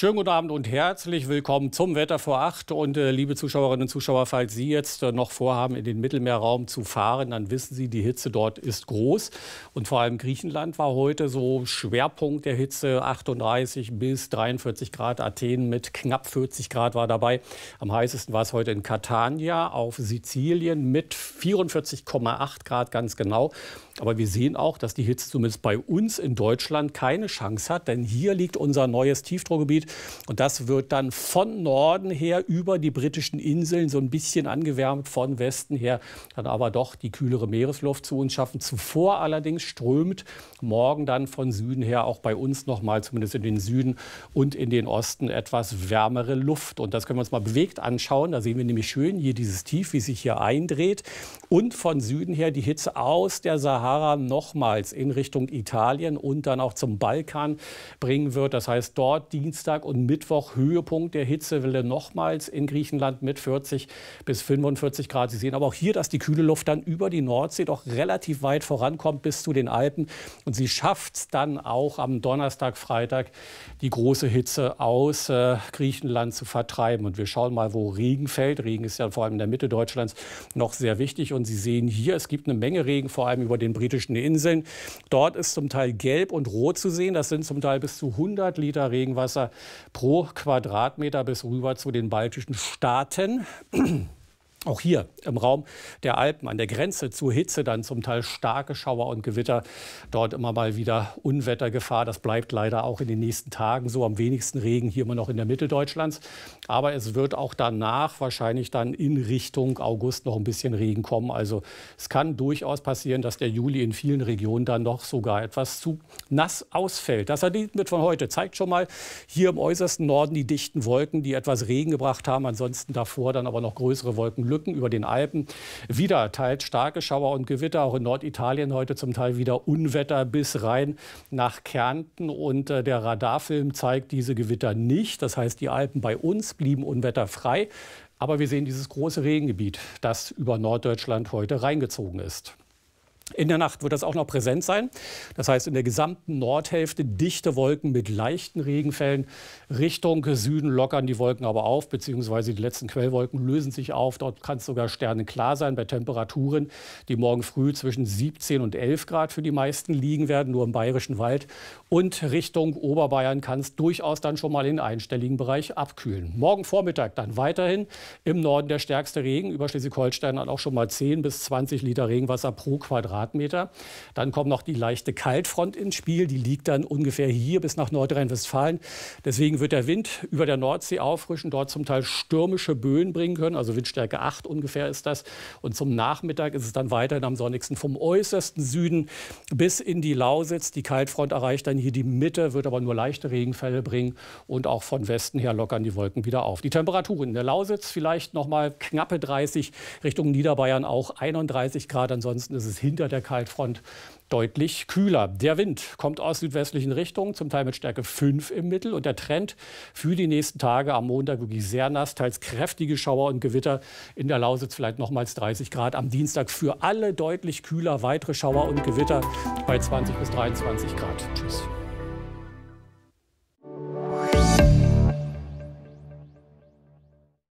Schönen guten Abend und herzlich willkommen zum Wetter vor acht. Und äh, liebe Zuschauerinnen und Zuschauer, falls Sie jetzt äh, noch vorhaben, in den Mittelmeerraum zu fahren, dann wissen Sie, die Hitze dort ist groß. Und vor allem Griechenland war heute so Schwerpunkt der Hitze, 38 bis 43 Grad. Athen mit knapp 40 Grad war dabei. Am heißesten war es heute in Catania auf Sizilien mit 44,8 Grad ganz genau. Aber wir sehen auch, dass die Hitze zumindest bei uns in Deutschland keine Chance hat, denn hier liegt unser neues Tiefdruckgebiet. Und das wird dann von Norden her über die britischen Inseln so ein bisschen angewärmt, von Westen her dann aber doch die kühlere Meeresluft zu uns schaffen. Zuvor allerdings strömt morgen dann von Süden her auch bei uns nochmal, zumindest in den Süden und in den Osten, etwas wärmere Luft. Und das können wir uns mal bewegt anschauen. Da sehen wir nämlich schön hier dieses Tief, wie sich hier eindreht. Und von Süden her die Hitze aus der Sahara nochmals in Richtung Italien und dann auch zum Balkan bringen wird. Das heißt, dort Dienstag Dienstag und Mittwoch Höhepunkt der Hitzewelle nochmals in Griechenland mit 40 bis 45 Grad. Sie sehen aber auch hier, dass die kühle Luft dann über die Nordsee doch relativ weit vorankommt bis zu den Alpen. Und sie schafft es dann auch am Donnerstag, Freitag die große Hitze aus äh, Griechenland zu vertreiben. Und wir schauen mal, wo Regen fällt. Regen ist ja vor allem in der Mitte Deutschlands noch sehr wichtig. Und Sie sehen hier, es gibt eine Menge Regen, vor allem über den britischen Inseln. Dort ist zum Teil gelb und rot zu sehen. Das sind zum Teil bis zu 100 Liter Regenwasser pro Quadratmeter bis rüber zu den baltischen Staaten. Auch hier im Raum der Alpen an der Grenze zu Hitze dann zum Teil starke Schauer und Gewitter. Dort immer mal wieder Unwettergefahr. Das bleibt leider auch in den nächsten Tagen so. Am wenigsten Regen hier immer noch in der Mitteldeutschlands. Aber es wird auch danach wahrscheinlich dann in Richtung August noch ein bisschen Regen kommen. Also es kann durchaus passieren, dass der Juli in vielen Regionen dann noch sogar etwas zu nass ausfällt. Das Satellitenbild von heute zeigt schon mal hier im äußersten Norden die dichten Wolken, die etwas Regen gebracht haben. Ansonsten davor dann aber noch größere Wolken Lücken über den Alpen. Wieder teils starke Schauer und Gewitter, auch in Norditalien heute zum Teil wieder Unwetter bis rein nach Kärnten. Und äh, der Radarfilm zeigt diese Gewitter nicht. Das heißt, die Alpen bei uns blieben unwetterfrei. Aber wir sehen dieses große Regengebiet, das über Norddeutschland heute reingezogen ist. In der Nacht wird das auch noch präsent sein. Das heißt, in der gesamten Nordhälfte dichte Wolken mit leichten Regenfällen. Richtung Süden lockern die Wolken aber auf, beziehungsweise die letzten Quellwolken lösen sich auf. Dort kann es sogar sternenklar sein bei Temperaturen, die morgen früh zwischen 17 und 11 Grad für die meisten liegen werden, nur im bayerischen Wald. Und Richtung Oberbayern kann es durchaus dann schon mal in einstelligen Bereich abkühlen. Morgen Vormittag dann weiterhin im Norden der stärkste Regen. Über Schleswig-Holstein dann auch schon mal 10 bis 20 Liter Regenwasser pro Quadrat. Quadratmeter. Dann kommt noch die leichte Kaltfront ins Spiel. Die liegt dann ungefähr hier bis nach Nordrhein-Westfalen. Deswegen wird der Wind über der Nordsee auffrischen, dort zum Teil stürmische Böen bringen können. Also Windstärke 8 ungefähr ist das. Und zum Nachmittag ist es dann weiterhin am sonnigsten vom äußersten Süden bis in die Lausitz. Die Kaltfront erreicht dann hier die Mitte, wird aber nur leichte Regenfälle bringen. Und auch von Westen her lockern die Wolken wieder auf. Die Temperaturen in der Lausitz vielleicht noch mal knappe 30, Richtung Niederbayern auch 31 Grad. Ansonsten ist es hinter der Kaltfront deutlich kühler. Der Wind kommt aus südwestlichen Richtungen, zum Teil mit Stärke 5 im Mittel. Und der Trend für die nächsten Tage am Montag wirklich sehr nass, teils kräftige Schauer und Gewitter. In der Lausitz vielleicht nochmals 30 Grad. Am Dienstag für alle deutlich kühler, weitere Schauer und Gewitter bei 20 bis 23 Grad. Tschüss.